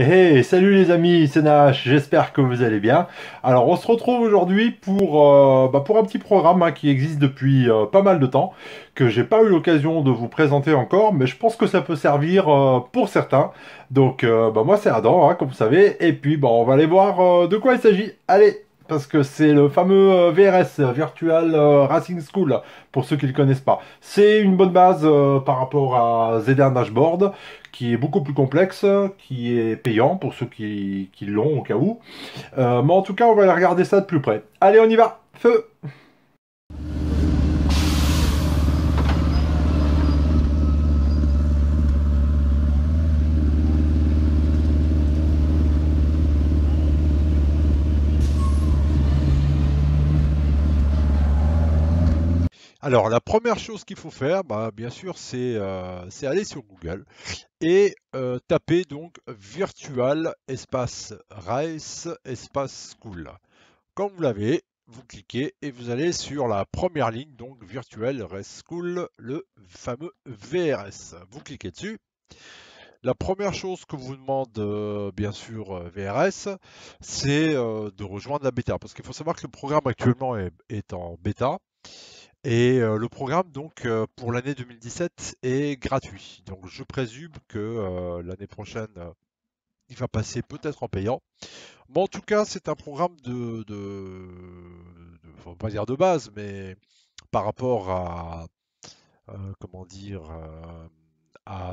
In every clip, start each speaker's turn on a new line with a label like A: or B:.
A: Hey, eh, eh, salut les amis, c'est Nash, j'espère que vous allez bien. Alors on se retrouve aujourd'hui pour, euh, bah, pour un petit programme hein, qui existe depuis euh, pas mal de temps, que j'ai pas eu l'occasion de vous présenter encore, mais je pense que ça peut servir euh, pour certains. Donc bah moi c'est Adam, hein, comme vous savez, et puis bon, bah, on va aller voir de quoi il s'agit. Allez parce que c'est le fameux euh, VRS, euh, Virtual euh, Racing School, pour ceux qui ne le connaissent pas. C'est une bonne base par rapport à Z1 Dashboard, qui est beaucoup plus complexe, qui est payant pour ceux qui, qui l'ont au cas où. mais en tout cas, on va aller regarder ça de plus près. Allez, on y va Feu Alors, la première chose qu'il faut faire, bah, bien sûr, euh, c'est aller sur Google et euh, taper donc virtual espace race espace school. Quand vous l'avez, vous cliquez et vous allez sur la première ligne, donc virtual race school, le fameux VRS. Vous cliquez dessus. La première chose que vous demande, euh, bien sûr, VRS, c'est de rejoindre la bêta. Parce qu'il faut savoir que le programme actuellement est en bêta. Et euh, le programme, donc, euh, pour l'année 2017 est gratuit. Donc, je présume que euh, l'année prochaine, il va passer peut-être en payant. Mais en tout cas, c'est un programme de, de, de pas dire de base, mais par rapport à, comment dire,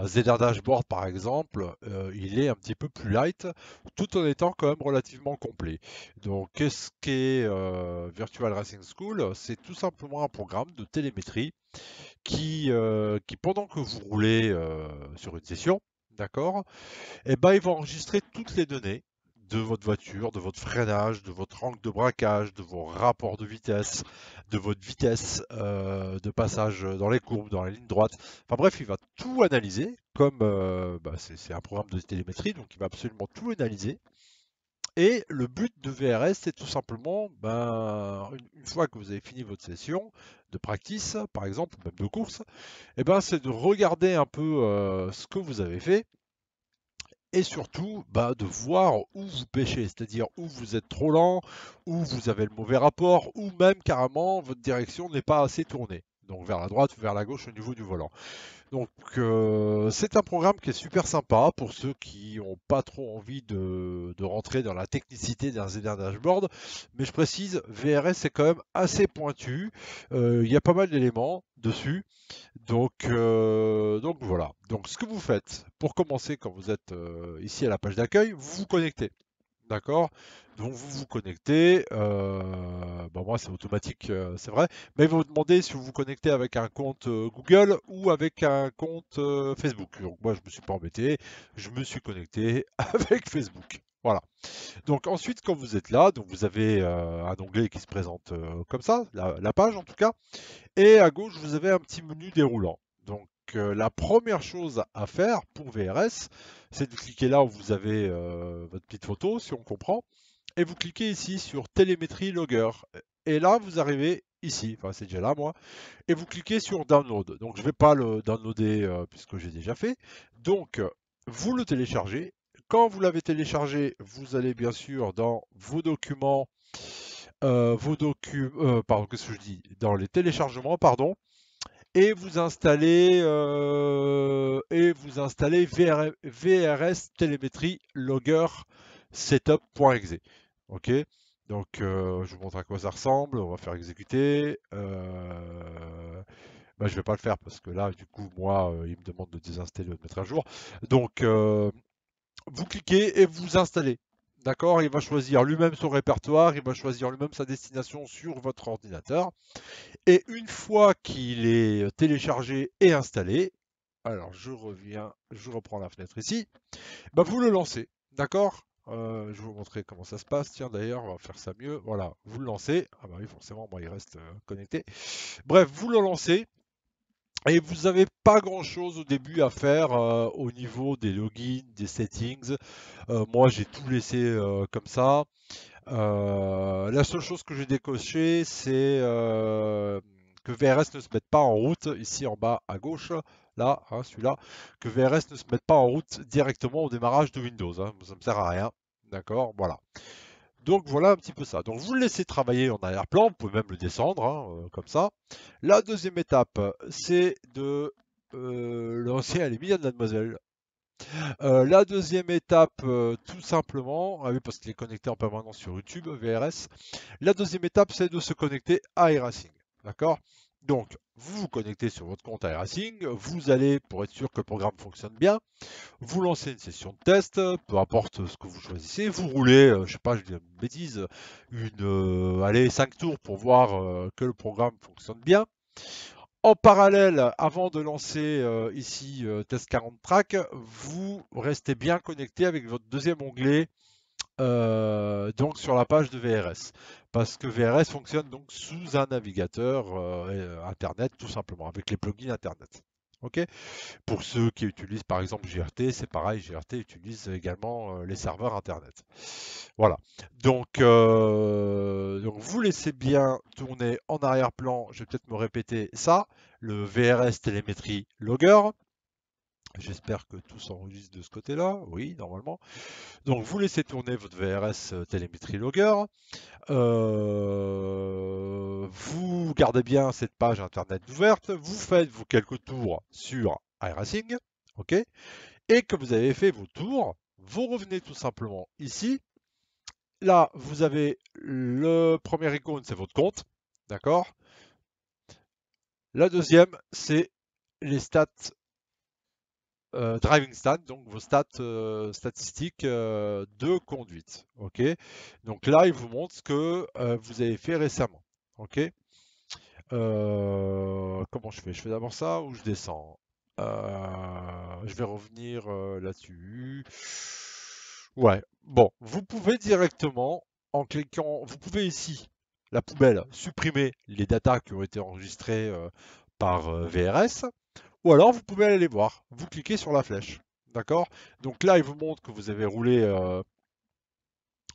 A: ZR Dashboard par exemple, euh, il est un petit peu plus light, tout en étant quand même relativement complet. Donc qu'est-ce qu'est euh, Virtual Racing School C'est tout simplement un programme de télémétrie qui, euh, qui pendant que vous roulez sur une session, d'accord, eh ben, il va enregistrer toutes les données de votre voiture, de votre freinage, de votre angle de braquage, de vos rapports de vitesse, de votre vitesse euh, de passage dans les courbes, dans les lignes droites. Enfin bref, il va tout analyser, comme euh, bah, c'est un programme de télémétrie, donc il va absolument tout analyser. Et le but de VRS, c'est tout simplement, ben, une, fois que vous avez fini votre session de practice, par exemple, même de course, eh ben, c'est de regarder un peu euh, ce que vous avez fait et surtout bah, de voir où vous pêchez, c'est-à-dire où vous êtes trop lent, où vous avez le mauvais rapport, ou même carrément votre direction n'est pas assez tournée donc vers la droite ou vers la gauche au niveau du volant. Donc euh, c'est un programme qui est super sympa pour ceux qui n'ont pas trop envie de, rentrer dans la technicité d'un dashboard. Mais je précise, VRS est quand même assez pointu. Euh, il y a pas mal d'éléments dessus. Donc, euh, donc voilà. Donc ce que vous faites pour commencer quand vous êtes ici à la page d'accueil, vous vous connectez. D'accord Donc vous vous connectez. Euh, bah, moi, c'est automatique, euh, c'est vrai. Mais vous vous demander si vous vous connectez avec un compte euh, Google ou avec un compte Facebook. moi, je ne me suis pas embêté. Je me suis connecté avec Facebook. Voilà. Donc ensuite, quand vous êtes là, donc vous avez un onglet qui se présente comme ça, la, page en tout cas. Et à gauche, vous avez un petit menu déroulant. Donc, la première chose à faire pour VRS, c'est de cliquer là où vous avez euh, votre petite photo, si on comprend, et vous cliquez ici sur télémétrie logger. Et là, vous arrivez ici, enfin c'est déjà là moi, et vous cliquez sur download. Donc je ne vais pas le downloader euh, puisque j'ai déjà fait. Donc vous le téléchargez. Quand vous l'avez téléchargé, vous allez bien sûr dans vos documents, euh, vos documents, pardon, qu'est-ce que je dis Dans les téléchargements, pardon, et vous installez, euh, et vous installez VRS Telemetry Logger Setup.exe. Ok, donc euh, je vous montre à quoi ça ressemble. On va faire exécuter. Euh, bah, je vais pas le faire parce que là, du coup, moi, euh, il me demande de désinstaller, de mettre à jour. Donc, vous cliquez et vous installez. D'accord Il va choisir lui-même son répertoire, il va choisir lui-même sa destination sur votre ordinateur. Et une fois qu'il est téléchargé et installé, alors je reviens, je reprends la fenêtre ici, bah, vous le lancez. D'accord euh, je vais vous montrer comment ça se passe. Tiens, d'ailleurs, on va faire ça mieux. Voilà, vous le lancez. Ah bah oui, forcément, il reste euh, connecté. Bref, vous le lancez. Et vous n'avez pas grand-chose au début à faire euh, au niveau des logins, des settings. Euh, moi, j'ai tout laissé euh, comme ça. la seule chose que j'ai décoché c'est que VRS ne se mette pas en route, ici en bas à gauche, là, hein, celui-là, que VRS ne se mette pas en route directement au démarrage de Windows. Hein. ça ne me sert à rien. D'accord Voilà. Donc voilà un petit peu ça. Donc vous le laissez travailler en arrière-plan, vous pouvez même le descendre, hein, euh, comme ça. La deuxième étape, c'est de euh, lancer à l'émission de mademoiselle. Euh, la deuxième étape, euh, tout simplement, ah parce qu'il est connecté en permanence sur YouTube, VRS. La deuxième étape, c'est de se connecter à iRacing. D'accord donc, vous vous connectez sur votre compte iRacing, vous allez, pour être sûr que le programme fonctionne bien, vous lancez une session de test, peu importe ce que vous choisissez, vous roulez, euh, je sais pas, je dis une bêtise, une, euh, allez, 5 tours pour voir euh, que le programme fonctionne bien. En parallèle, avant de lancer ici Test 40 Track, vous restez bien connecté avec votre deuxième onglet euh, donc sur la page de VRS parce que VRS fonctionne donc sous un navigateur euh, euh, internet tout simplement avec les plugins internet. Ok Pour ceux qui utilisent par exemple GRT, c'est pareil, GRT utilise également les serveurs internet. Voilà. Donc, donc vous laissez bien tourner en arrière-plan, je vais peut-être me répéter ça, le VRS télémétrie logger. J'espère que tout s'enregistre de ce côté-là. Oui, normalement. Donc, vous laissez tourner votre VRS euh, Telemetry Logger. Euh, vous gardez bien cette page Internet ouverte. Vous faites vos quelques tours sur iRacing. OK Et que vous avez fait vos tours, vous revenez tout simplement ici. Là, vous avez le premier icône, c'est votre compte. D'accord La deuxième, c'est les stats euh, driving stats, donc vos stats euh, statistiques euh, de conduite. Ok, donc là il vous montre ce que vous avez fait récemment. Ok, comment je fais Je fais d'abord ça ou je descends Je vais revenir là-dessus. Ouais, bon, vous pouvez directement en cliquant, vous pouvez ici la poubelle supprimer les datas qui ont été enregistrées par VRS. Ou alors, vous pouvez aller les voir. Vous cliquez sur la flèche. D'accord Donc là, il vous montre que vous avez roulé, euh,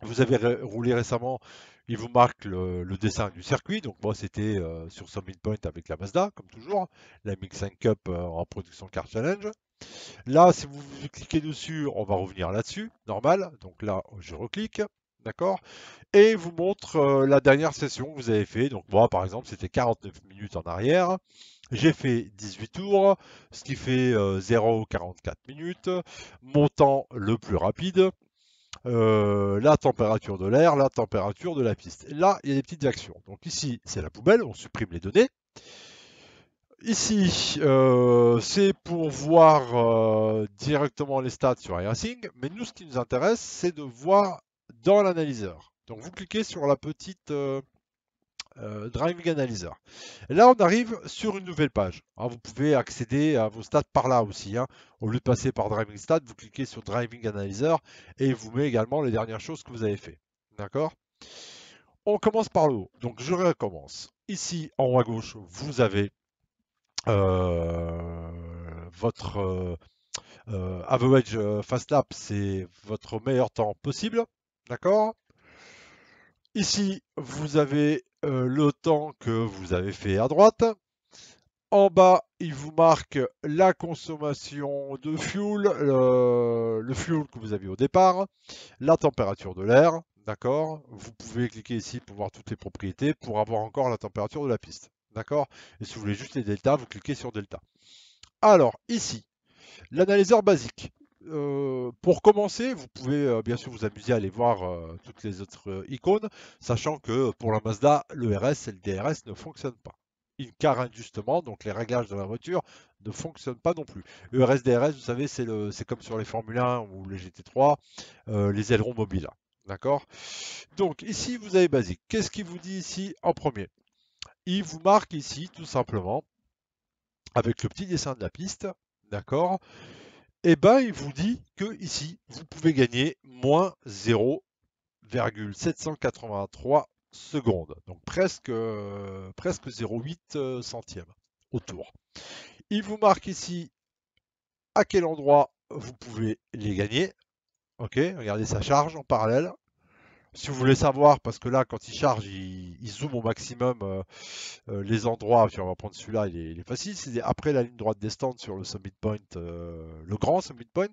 A: vous avez roulé récemment. Il vous marque le, dessin du circuit. Donc moi, c'était euh, sur Summit Point avec la Mazda, comme toujours. La Mix 5 Cup euh, en production Car Challenge. Là, si vous cliquez dessus, on va revenir là-dessus, normal. Donc là, je reclique, d'accord Et vous montre la dernière session que vous avez fait. Donc moi, par exemple, c'était 49 minutes en arrière. J'ai fait 18 tours, ce qui fait 0,44 euh, minutes. Mon temps le plus rapide, euh, la température de l'air, la température de la piste. Là, il y a des petites actions. Donc ici, c'est la poubelle, on supprime les données. Ici, euh, c'est pour voir directement les stats sur iRacing, mais nous, ce qui nous intéresse, c'est de voir dans l'analyseur. Donc vous cliquez sur la petite, euh, Driving Analyzer. Là, on arrive sur une nouvelle page. Hein, vous pouvez accéder à vos stats par là aussi. Hein. Au lieu de passer par Driving Stats, vous cliquez sur Driving Analyzer et il vous met également les dernières choses que vous avez fait. D'accord On commence par le haut. Donc, je recommence. Ici, en haut à gauche, vous avez euh, votre euh, average fast lap, c'est votre meilleur temps possible, d'accord Ici, vous avez euh, le temps que vous avez fait à droite. En bas, il vous marque la consommation de fuel, le, fuel que vous aviez au départ, la température de l'air, d'accord Vous pouvez cliquer ici pour voir toutes les propriétés, pour avoir encore la température de la piste, d'accord Et si vous voulez juste les deltas, vous cliquez sur delta. Alors, ici, l'analyseur basique. Euh, pour commencer, vous pouvez euh, bien sûr vous amuser à aller voir euh, toutes les autres icônes, sachant que pour la Mazda, le RS et le DRS ne fonctionnent pas. Une car injustement, donc les réglages de la voiture ne fonctionnent pas non plus. ERS DRS, vous savez, c'est comme sur les Formule 1 ou les GT3, les ailerons mobiles. D'accord Donc ici, vous avez basique. Qu'est-ce qu'il vous dit ici en premier Il vous marque ici, tout simplement, avec le petit dessin de la piste, d'accord eh ben, il vous dit que ici, vous pouvez gagner moins 0,783 secondes. Donc presque, euh, presque 0,8 euh, centième autour. Il vous marque ici à quel endroit vous pouvez les gagner. Ok, regardez, sa charge en parallèle si vous voulez savoir, parce que là, quand il charge, il, zoome au maximum euh, euh, les endroits. on va prendre celui-là, il, est facile. C'est après la ligne droite des stands sur le summit point, euh, le grand summit point,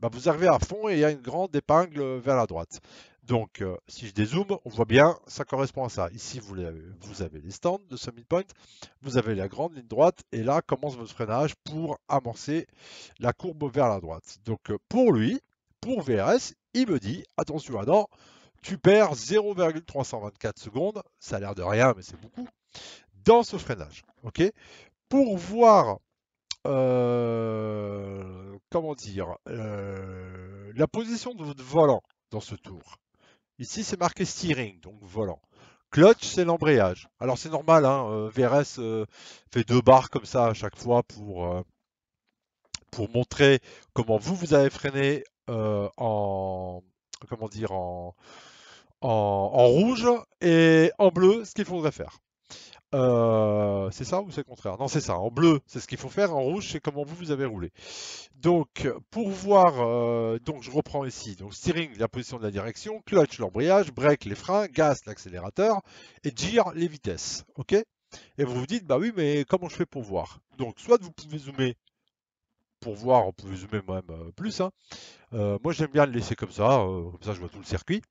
A: bah, vous arrivez à fond et il y a une grande épingle vers la droite. Donc, si je dézoome, on voit bien, ça correspond à ça. Ici, vous, avez les stands de Summit Point, vous avez la grande ligne droite, et là commence votre freinage pour amorcer la courbe vers la droite. Donc, pour lui, pour VRS, il me dit, attention, là ah tu perds 0,324 secondes, ça a l'air de rien, mais c'est beaucoup, dans ce freinage. ok Pour voir, euh, comment dire, euh, la position de votre volant dans ce tour. Ici, c'est marqué steering, donc volant. Clutch, c'est l'embrayage. Alors, c'est normal, hein, euh, VRS fait deux barres comme ça à chaque fois pour, pour montrer comment vous, vous avez freiné en comment dire, en, en, rouge et en bleu ce qu'il faudrait faire. Euh, c'est ça ou c'est le contraire Non, c'est ça. En bleu, c'est ce qu'il faut faire. En rouge, c'est comment vous, vous avez roulé. Donc, pour voir, euh, donc je reprends ici. Donc, steering, la position de la direction, clutch, l'embrayage, brake, les freins, gas, l'accélérateur, et gear, les vitesses. OK Et vous vous dites, bah oui, mais comment je fais pour voir Donc, soit vous pouvez zoomer pour voir, vous pouvez zoomer même euh, plus. Hein. moi, j'aime bien le laisser comme ça. comme ça, je vois tout le circuit.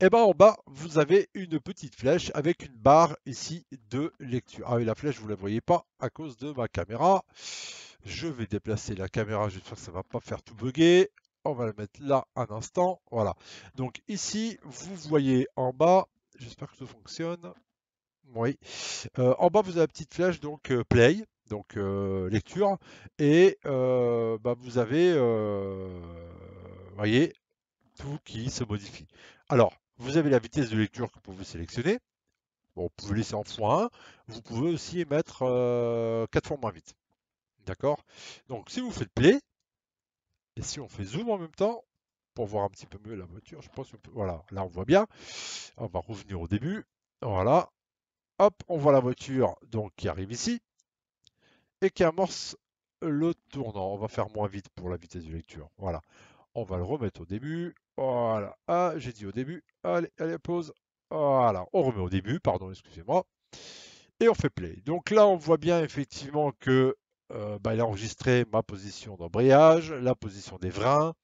A: Et eh bien en bas, vous avez une petite flèche avec une barre ici de lecture. Ah oui, la flèche, vous ne la voyez pas à cause de ma caméra. Je vais déplacer la caméra, j'espère que ça ne va pas faire tout bugger. On va la mettre là un instant. Voilà. Donc ici, vous voyez en bas, j'espère que ça fonctionne. Oui. Euh, en bas, vous avez la petite flèche, donc euh, play, donc euh, lecture. Et bah, vous avez, voyez, tout qui se modifie. Alors, vous avez la vitesse de lecture que vous pouvez sélectionner. vous pouvez laisser en x1. Vous pouvez aussi mettre euh, quatre 4 fois moins vite. D'accord Donc, si vous faites play, et si on fait zoom en même temps, pour voir un petit peu mieux la voiture, je pense que... Voilà, là on voit bien. On va revenir au début. Voilà. Hop, on voit la voiture donc qui arrive ici et qui amorce le tournant. On va faire moins vite pour la vitesse de lecture. Voilà. On va le remettre au début. Voilà. Ah, j'ai dit au début. Allez, allez, pause. Voilà. On remet au début, pardon, excusez-moi. Et on fait play. Donc là, on voit bien effectivement que euh, bah, il a enregistré ma position d'embrayage, la position des freins.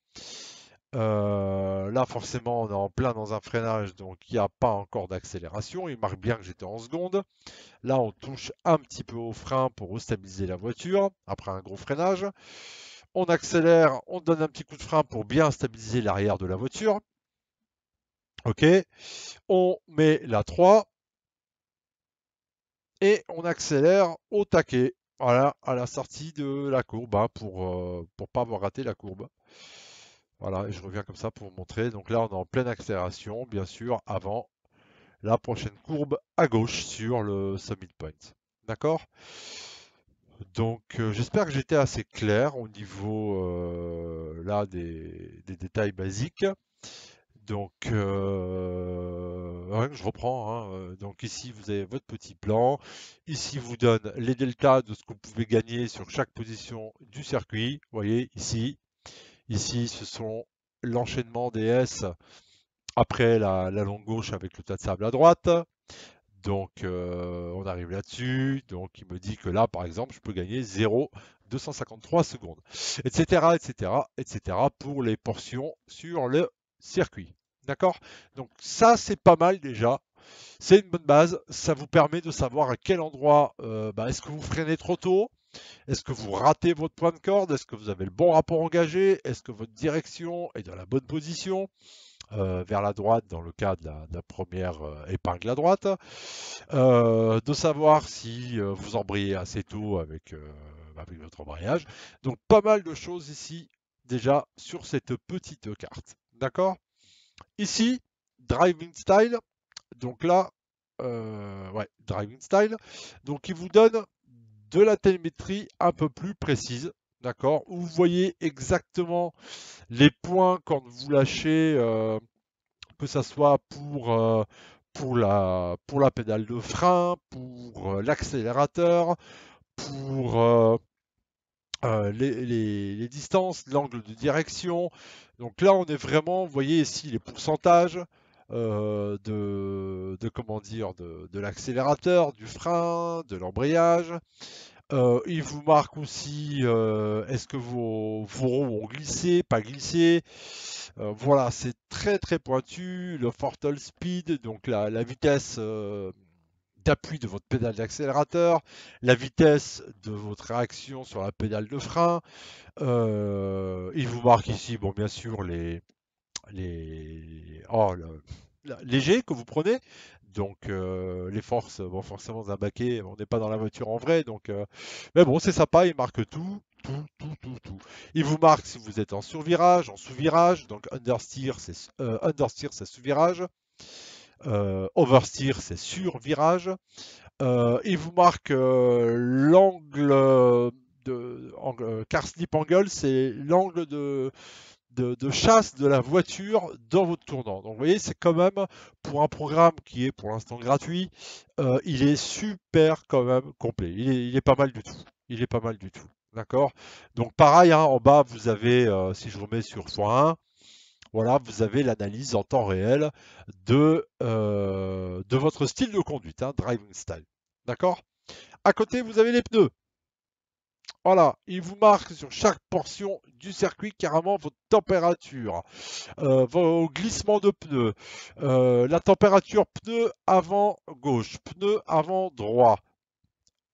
A: Euh, là, forcément, on est en plein dans un freinage, donc il n'y a pas encore d'accélération. Il marque bien que j'étais en seconde. Là, on touche un petit peu au frein pour stabiliser la voiture après un gros freinage on accélère, on donne un petit coup de frein pour bien stabiliser l'arrière de la voiture. Ok, on met la 3 et on accélère au taquet. Voilà, à la sortie de la courbe hein, pour ne euh, pas avoir raté la courbe. Voilà, et je reviens comme ça pour vous montrer. Donc là, on est en pleine accélération, bien sûr, avant la prochaine courbe à gauche sur le Summit Point. D'accord donc euh, j'espère que j'étais assez clair au niveau euh, là des, détails basiques. Donc euh, je reprends. Hein, donc ici vous avez votre petit plan. Ici vous donne les deltas de ce que vous pouvez gagner sur chaque position du circuit. Vous voyez ici. Ici ce sont l'enchaînement des S après la longue gauche avec le tas de sable à droite. Donc euh, on arrive là-dessus. Donc il me dit que là, par exemple, je peux gagner 0,253 secondes, etc., etc., etc. pour les portions sur le circuit. D'accord Donc ça, c'est pas mal déjà. C'est une bonne base. Ça vous permet de savoir à quel endroit euh, bah, est-ce que vous freinez trop tôt. Est-ce que vous ratez votre point de corde Est-ce que vous avez le bon rapport engagé Est-ce que votre direction est dans la bonne position euh, vers la droite dans le cas de la, première épargne euh, épingle à droite, euh, de savoir si vous embrayez assez tôt avec, avec votre embrayage. Donc pas mal de choses ici déjà sur cette petite carte. D'accord Ici, Driving Style. Donc là, ouais, Driving Style. Donc il vous donne de la télémétrie un peu plus précise D'accord vous voyez exactement les points quand vous lâchez, euh, que ce soit pour, euh, pour, la, pour la pédale de frein, pour euh, l'accélérateur, pour les, distances, l'angle de direction. Donc là, on est vraiment, vous voyez ici les pourcentages. De, comment dire de, de l'accélérateur, du frein, de l'embrayage, euh, il vous marque aussi euh, est-ce que vos, roues ont glissé, pas glissé. Euh, voilà, c'est très très pointu. Le Fortal speed, donc la, vitesse d'appui de votre pédale d'accélérateur, la vitesse de votre réaction sur la pédale de frein. il vous marque ici, bon bien sûr, les. les oh, que vous prenez, donc euh, les forces, bon forcément baquet, on n'est pas dans la voiture en vrai, donc euh, mais bon c'est sympa, il marque tout, tout, tout, tout, tout. Il vous marque si vous êtes en survirage, en sous-virage, donc understeer c'est euh, sous-virage, oversteer c'est sur-virage. il vous marque l'angle de car slip angle, c'est l'angle de de, chasse de la voiture dans votre tournant. Donc vous voyez, c'est quand même pour un programme qui est pour l'instant gratuit, euh, il est super quand même complet. Il est, pas mal du tout. Il est pas mal du tout. D'accord Donc pareil, hein, en bas, vous avez, euh, si je vous mets sur x1, voilà, vous avez l'analyse en temps réel de, euh, de votre style de conduite, hein, driving style. D'accord À côté, vous avez les pneus. Voilà, il vous marque sur chaque portion du circuit carrément votre température, euh, vos glissements de pneus, euh, la température pneu avant gauche, pneu avant droit.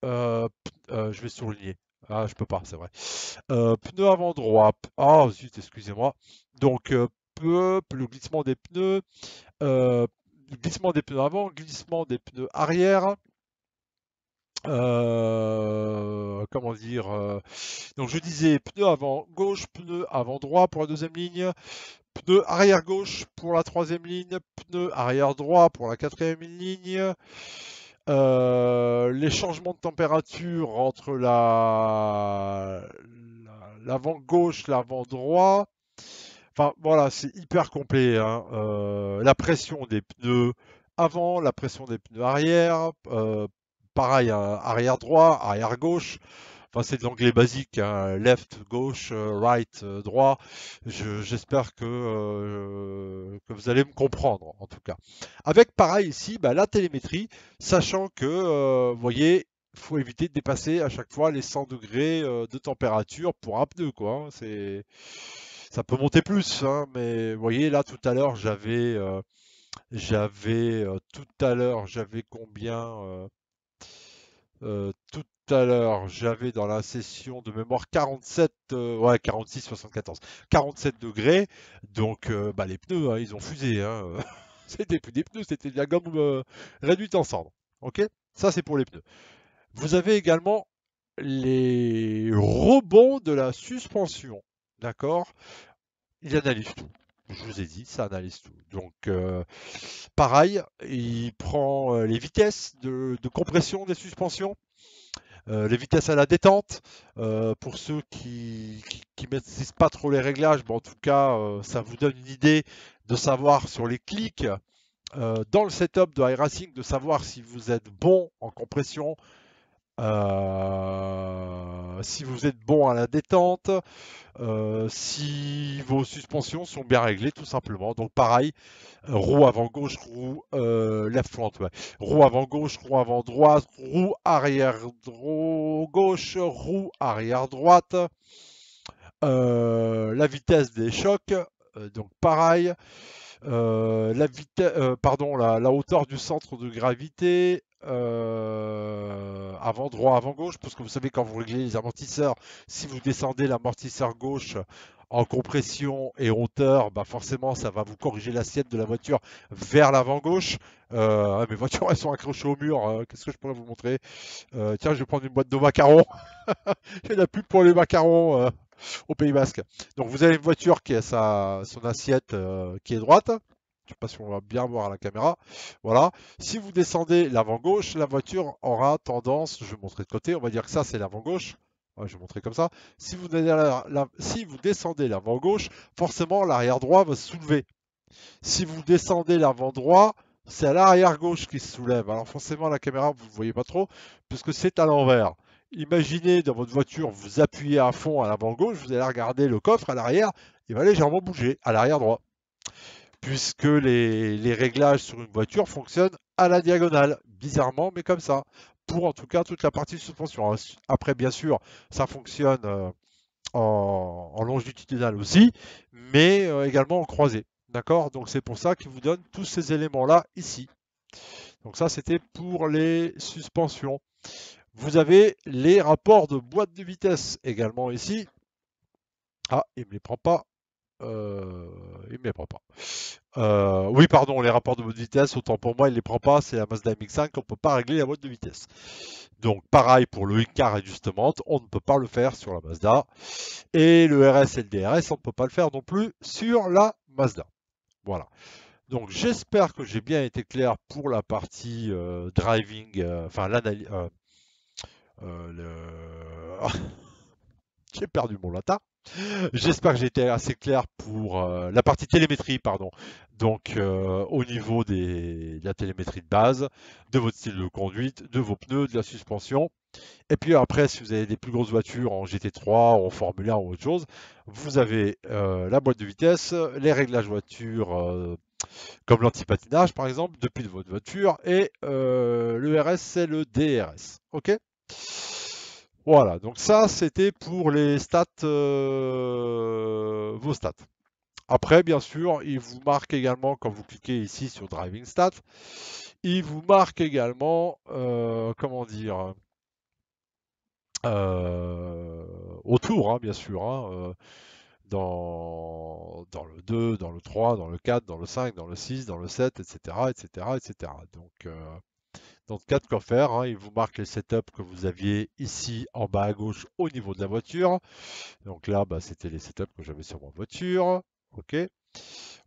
A: Euh, je vais souligner. Ah, je peux pas, c'est vrai. pneu avant droit. Ah, zut, excusez-moi. Donc, peu, le glissement des pneus, glissement des pneus avant, glissement des pneus arrière, euh, comment dire euh, Donc je disais pneu avant gauche, pneu avant droit pour la deuxième ligne, pneu arrière gauche pour la troisième ligne, pneu arrière droit pour la quatrième ligne. Euh, les changements de température entre la l'avant gauche, l'avant droit. Enfin voilà, c'est hyper complet. Hein. la pression des pneus avant, la pression des pneus arrière, pareil, euh, arrière droit, arrière gauche. Enfin, c'est de l'anglais basique, hein, left, gauche, euh, right, euh, droit. J'espère que, que, vous allez me comprendre, en tout cas. Avec, pareil, ici, bah, la télémétrie, sachant que, vous voyez, il faut éviter de dépasser à chaque fois les 100 degrés de température pour un pneu, quoi. Hein. C'est... Ça peut monter plus, hein, mais vous voyez, là, tout à l'heure, j'avais... j'avais tout à l'heure, j'avais combien euh, tout à l'heure, j'avais dans la session de mémoire 47, euh, ouais, 46, 74, 47 degrés. Donc, euh, bah, les pneus, hein, ils ont fusé. Hein. c'était plus des pneus, c'était de la gomme réduite en cendres. Ok Ça, c'est pour les pneus. Vous avez également les rebonds de la suspension. D'accord Ils analysent tout. Je vous ai dit, ça analyse tout. Donc, euh, pareil, il prend euh, les vitesses de, compression des suspensions, euh, les vitesses à la détente. pour ceux qui ne maîtrisent pas trop les réglages, bon, en tout cas, ça vous donne une idée de savoir sur les clics dans le setup de iRacing, de savoir si vous êtes bon en compression, euh, si vous êtes bon à la détente, euh, si vos suspensions sont bien réglées tout simplement. Donc pareil, euh, roue avant gauche, roue left roue avant gauche, roue avant droite, roue arrière droite, gauche, roue arrière droite, la vitesse des chocs, donc pareil. la, pardon, la, la, hauteur du centre de gravité, euh, avant droit, avant gauche, parce que vous savez quand vous réglez les amortisseurs, si vous descendez l'amortisseur gauche en compression et hauteur, bah forcément ça va vous corriger l'assiette de la voiture vers l'avant gauche. Euh, ah, mes voitures elles sont accrochées au mur, hein. qu'est-ce que je pourrais vous montrer euh, Tiens, je vais prendre une boîte de macarons. J'ai la pub pour les macarons au Pays Basque. Donc vous avez une voiture qui a sa, son assiette qui est droite. Je ne sais pas si on va bien voir à la caméra. Voilà. Si vous descendez l'avant gauche, la voiture aura tendance, je vais montrer de côté, on va dire que ça c'est l'avant gauche. je vais montrer comme ça. Si vous, descendez l'avant gauche, forcément l'arrière droit va se soulever. Si vous descendez l'avant droit, c'est l'arrière gauche qui se soulève. Alors forcément la caméra, vous ne voyez pas trop, puisque c'est à l'envers. Imaginez dans votre voiture, vous appuyez à fond à l'avant gauche, vous allez regarder le coffre à l'arrière, il va légèrement bouger à l'arrière droit puisque les, réglages sur une voiture fonctionnent à la diagonale, bizarrement, mais comme ça, pour en tout cas toute la partie suspension. Hein. Après, bien sûr, ça fonctionne euh, en, longitudinal aussi, mais euh, également en croisée. D'accord Donc c'est pour ça qu'il vous donne tous ces éléments-là ici. Donc ça, c'était pour les suspensions. Vous avez les rapports de boîte de vitesse également ici. Ah, il ne me les prend pas. Euh, il ne les prend pas. Euh, oui, pardon, les rapports de mode de vitesse, autant pour moi, il ne les prend pas. C'est la Mazda MX-5, on ne peut pas régler la mode de vitesse. Donc pareil pour le E-car et justement, on ne peut pas le faire sur la Mazda. Et le RS et le DRS, on ne peut pas le faire non plus sur la Mazda. Voilà. Donc j'espère que j'ai bien été clair pour la partie euh, driving, euh, enfin l'analyse... j'ai perdu mon latin. J'espère que j'ai été assez clair pour euh, la partie télémétrie, pardon. Donc, euh, au niveau de la télémétrie de base, de votre style de conduite, de vos pneus, de la suspension. Et puis après, si vous avez des plus grosses voitures en GT3, en Formule ou autre chose, vous avez euh, la boîte de vitesse, les réglages voiture comme l'antipatinage par exemple, depuis votre voiture, et le RS, c'est le DRS. OK voilà, donc ça c'était pour les stats, euh, vos stats. Après, bien sûr, il vous marque également, quand vous cliquez ici sur Driving Stats, il vous marque également, euh, comment dire, euh, autour, hein, bien sûr, hein, dans, dans, le 2, dans le 3, dans le 4, dans le 5, dans le 6, dans le 7, etc. etc., etc. Donc, donc quatre cas hein, il vous marque les setups que vous aviez ici en bas à gauche au niveau de la voiture. Donc là, bah, c'était les setups que j'avais sur ma voiture. OK.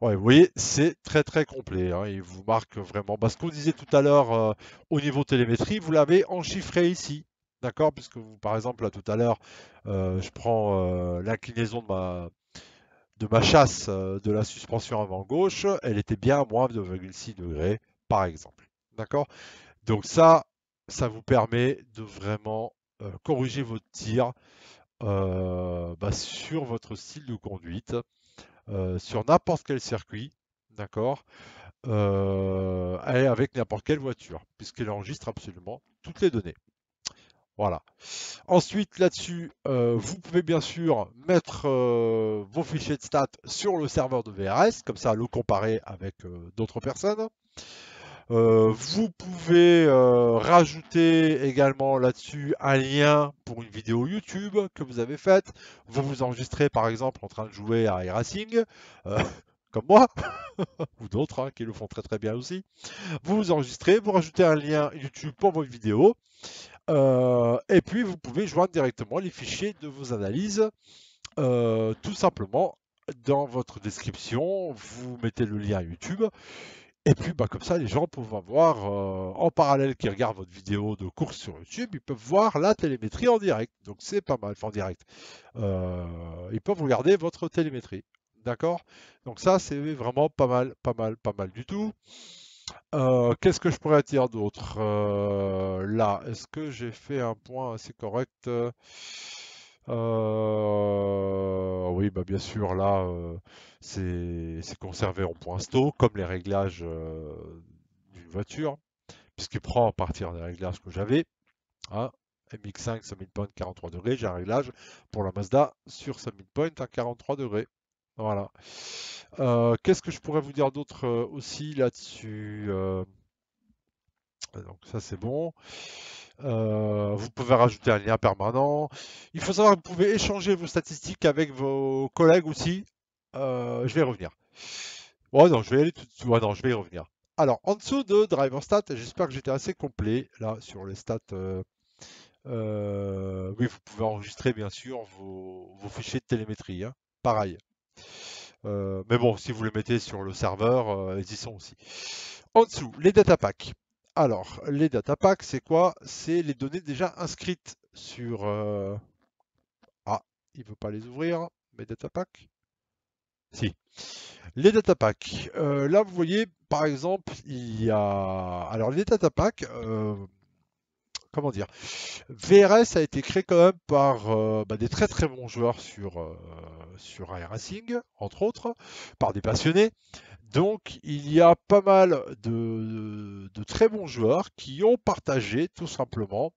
A: vous voyez, c'est très très complet. Hein. il vous marque vraiment. Bah, ce qu'on disait tout à l'heure euh, au niveau télémétrie, vous l'avez enchiffré ici. D'accord Puisque vous, par exemple, là tout à l'heure, euh, je prends euh, l'inclinaison de ma, de ma chasse de la suspension avant gauche. Elle était bien à moins 2,6 degrés, par exemple. D'accord Donc ça, ça vous permet de vraiment euh, corriger votre tir euh, bah, sur votre style de conduite, euh, sur n'importe quel circuit, d'accord et avec n'importe quelle voiture, puisqu'elle enregistre absolument toutes les données. Voilà. Ensuite, là-dessus, vous pouvez bien sûr mettre vos fichiers de stats sur le serveur de VRS, comme ça, le comparer avec d'autres personnes. Euh, vous pouvez euh, rajouter également là-dessus un lien pour une vidéo YouTube que vous avez faite. Vous vous enregistrez par exemple en train de jouer à iRacing, euh, comme moi, ou d'autres hein, qui le font très très bien aussi. Vous vous enregistrez, vous rajoutez un lien YouTube pour votre vidéo, et puis vous pouvez joindre directement les fichiers de vos analyses, tout simplement dans votre description, vous mettez le lien YouTube et puis, bah, comme ça, les gens peuvent voir, euh, en parallèle qu'ils regardent votre vidéo de course sur YouTube, ils peuvent voir la télémétrie en direct. Donc, c'est pas mal, enfin, en direct. Euh, ils peuvent regarder votre télémétrie. D'accord Donc, ça, c'est vraiment pas mal, pas mal, pas mal du tout. Euh, qu'est-ce que je pourrais dire d'autre Là, est-ce que j'ai fait un point assez correct euh, oui, bah, bien sûr, là, euh, c'est conservé en point sto, comme les réglages euh, d'une voiture, puisqu'il prend à partir des réglages que j'avais. Hein, MX5 5000 points, 43 degrés, j'ai un réglage pour la Mazda sur 5000 points à 43 degrés. Voilà. Qu'est-ce que je pourrais vous dire d'autre aussi là-dessus Donc ça c'est bon. Euh, vous pouvez rajouter un lien permanent. Il faut savoir que vous pouvez échanger vos statistiques avec vos collègues aussi. Euh, je vais y revenir. non, je vais aller tout non, je vais revenir. Alors, en dessous de Driver Stat, j'espère que j'étais assez complet là sur les stats. Euh, oui, vous pouvez enregistrer bien sûr vos, fichiers de télémétrie. Hein. Pareil. mais bon, si vous les mettez sur le serveur, ils y sont aussi. En dessous, les data packs. Alors, les data c'est quoi C'est les données déjà inscrites sur... Euh, ah, il ne veut pas les ouvrir, mes data Si. Les data euh, là, vous voyez, par exemple, il y a... Alors, les data euh, Comment dire VRS a été créé quand même par bah, des très très bons joueurs sur, sur Racing, entre autres, par des passionnés. Donc il y a pas mal de, très bons joueurs qui ont partagé tout simplement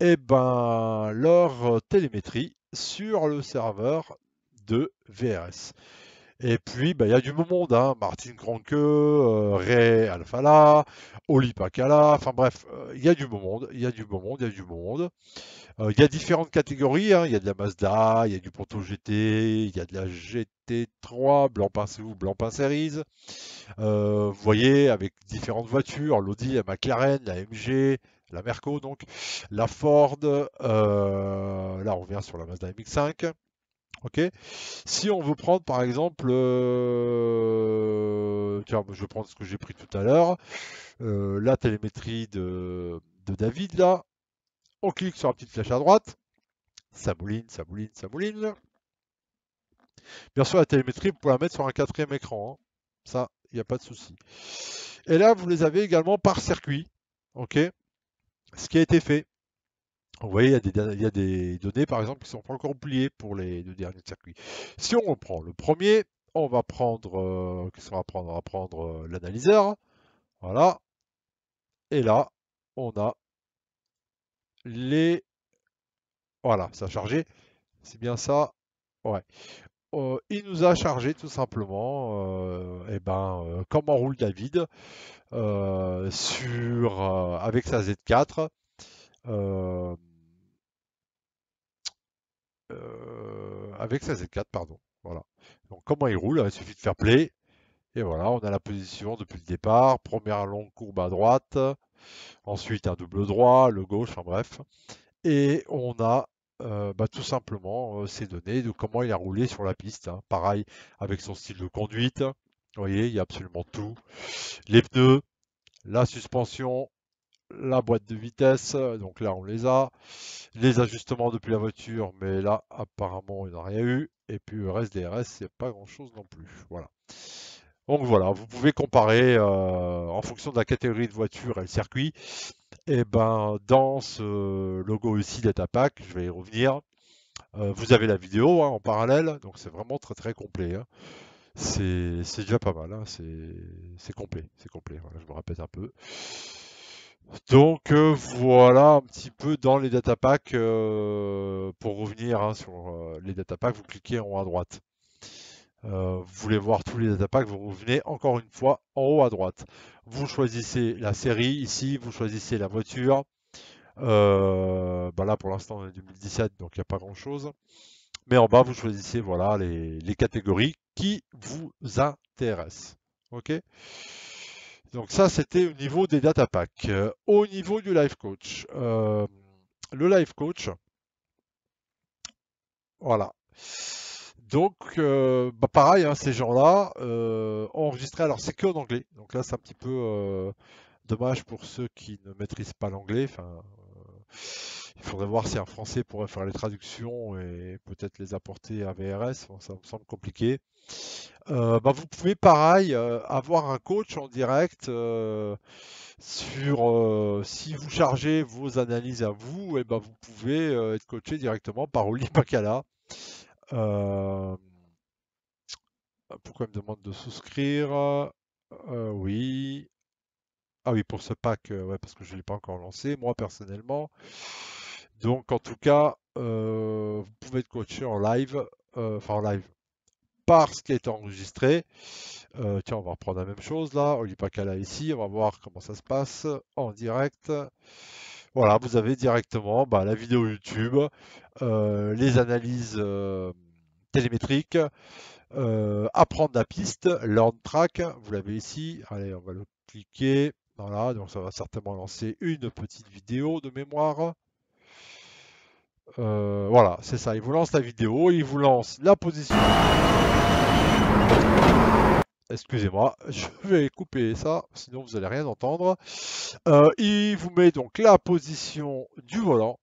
A: eh ben, leur euh, télémétrie sur le serveur de VRS. Et puis, ben, il y a du monde, hein. Martin Grandque, euh, Ray Alphala, Oli Pakala, enfin bref, euh, il y a du monde, il y a du beau monde, il y a du bon monde. Euh, il y a différentes catégories. Hein. Il y a de la Mazda, il y a du Proto GT, il y a de la GT3, Blancpain ou Blancpain Series. Euh, vous voyez, avec différentes voitures, l'Audi, la McLaren, la MG, la Merco donc, la Ford, euh, là on revient sur la Mazda MX5. Ok. Si on veut prendre par exemple, je vais prendre ce que j'ai pris tout à l'heure, la télémétrie de David là, on clique sur la petite flèche à droite. Ça mouline, ça mouline, ça mouline. Bien sûr, la télémétrie, vous pouvez la mettre sur un quatrième écran. Hein. Ça, il n'y a pas de souci. Et là, vous les avez également par circuit. OK Ce qui a été fait. Vous voyez, il y, a des, données, par exemple, qui ne sont pas encore oubliées pour les deux derniers circuits. Si on reprend le premier, on va prendre... Euh, quest prendre euh, l'analyseur. Voilà. Et là, on a les... Voilà, ça a chargé. C'est bien ça. Ouais. il nous a chargé tout simplement, et eh ben, comment roule David sur, avec sa Z4. avec sa Z4, pardon. Voilà. Donc comment il roule, hein, il suffit de faire play. Et voilà, on a la position depuis le départ. Première longue courbe à droite ensuite un double droit, le gauche, enfin bref. Et on a euh, bah, tout simplement euh, ces données de comment il a roulé sur la piste. Hein. Pareil avec son style de conduite. Hein. Vous voyez, il y a absolument tout. Les pneus, la suspension, la boîte de vitesse, donc là on les a. Les ajustements depuis la voiture, mais là apparemment il n'y a rien eu. Et puis le reste des RS, c'est pas grand chose non plus. Voilà. Donc voilà, vous pouvez comparer euh, en fonction de la catégorie de voiture et le circuit. Et eh ben dans ce logo ici Datapack, je vais y revenir. Euh, vous avez la vidéo hein, en parallèle, donc c'est vraiment très très complet. Hein. C'est déjà pas mal, hein, c'est complet, c'est complet. je me répète un peu. Donc euh, voilà un petit peu dans les datapacks, euh, pour revenir sur les les datapacks, vous cliquez en haut à droite. Euh, vous voulez voir tous les packs vous revenez encore une fois en haut à droite. Vous choisissez la série ici, vous choisissez la voiture. Euh, bah là pour l'instant on est 2017 donc il n'y a pas grand chose. Mais en bas vous choisissez voilà les, catégories qui vous intéressent. Ok Donc ça c'était au niveau des data packs euh, au niveau du life coach, le life coach, voilà donc, euh, bah, pareil, hein, ces gens-là euh, ont enregistré, alors c'est que en anglais, donc là c'est un petit peu euh, dommage pour ceux qui ne maîtrisent pas l'anglais. il faudrait voir si un français pourrait faire les traductions et peut-être les apporter à VRS, ça me semble compliqué. Bah, vous pouvez pareil avoir un coach en direct sur si vous chargez vos analyses à vous, et eh ben vous pouvez être coaché directement par Oli Pakala. Bah, pourquoi il me demande de souscrire Oui. Ah oui, pour ce pack, ouais, parce que je ne l'ai pas encore lancé, moi personnellement. Donc en tout cas, vous pouvez être coaché en live, enfin en live, par ce qui a enregistré. tiens, on va reprendre la même chose là, on qu'elle Pakala ici, on va voir comment ça se passe en direct. Voilà, vous avez directement bah, la vidéo YouTube, euh, les analyses euh, télémétriques, euh, apprendre la piste, Learn Track, vous l'avez ici. Allez, on va le cliquer. Voilà, donc ça va certainement lancer une petite vidéo de mémoire. voilà, c'est ça. Il vous lance la vidéo, il vous lance la position. Excusez-moi, je vais couper ça, sinon vous n'allez rien entendre. Euh, il vous met donc la position du volant.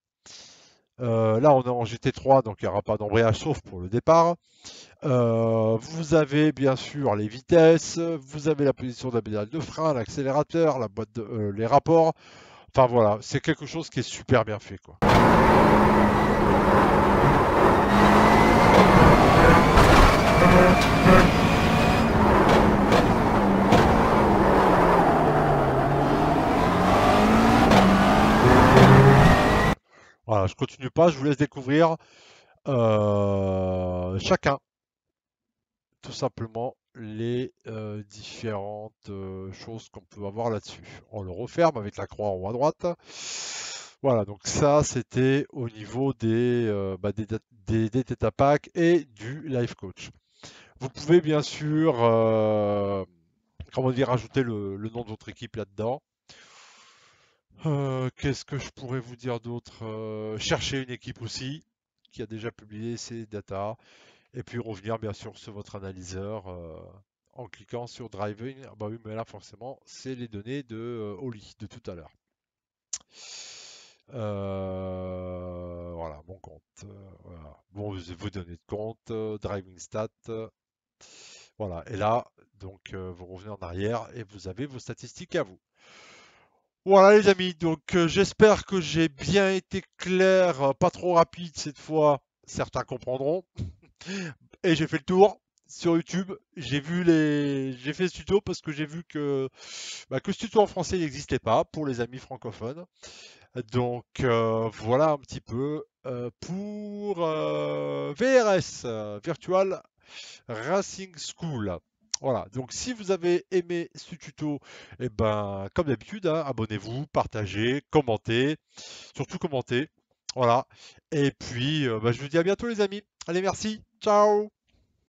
A: Euh, là, on est en GT3, donc il n'y aura pas d'embrayage sauf pour le départ. Euh, vous avez bien sûr les vitesses, vous avez la position de la pédale de frein, l'accélérateur, la boîte les rapports. Enfin voilà, c'est quelque chose qui est super bien fait. quoi. Voilà, je continue pas, je vous laisse découvrir euh, chacun tout simplement les euh, différentes euh, choses qu'on peut avoir là-dessus. On le referme avec la croix en haut à droite. Voilà, donc ça c'était au niveau des, bah, des, et du Life Coach. Vous pouvez bien sûr comment dire, rajouter le nom de votre équipe là-dedans. Euh, qu'est-ce que je pourrais vous dire d'autre Cherchez euh, Chercher une équipe aussi qui a déjà publié ses data et puis revenir bien sûr sur votre analyseur euh, en cliquant sur Driving. Ah bah oui, mais là forcément, c'est les données de Oli de tout à l'heure. voilà, mon compte. Bon, vous donnez de compte, Driving Stat. voilà, et là, donc vous revenez en arrière et vous avez vos statistiques à vous. Voilà les amis, donc euh, j'espère que j'ai bien été clair, euh, pas trop rapide cette fois, certains comprendront. Et j'ai fait le tour sur YouTube, j'ai vu les, j'ai fait ce tuto parce que j'ai vu que bah, que ce tuto en français n'existait pas pour les amis francophones. Donc euh, voilà un petit peu pour VRS Virtual Racing School. Voilà, donc si vous avez aimé ce tuto, et eh ben, comme d'habitude, hein, abonnez-vous, partagez, commentez, surtout commentez. Voilà, et puis euh, bah, je vous dis à bientôt les amis. Allez, merci, ciao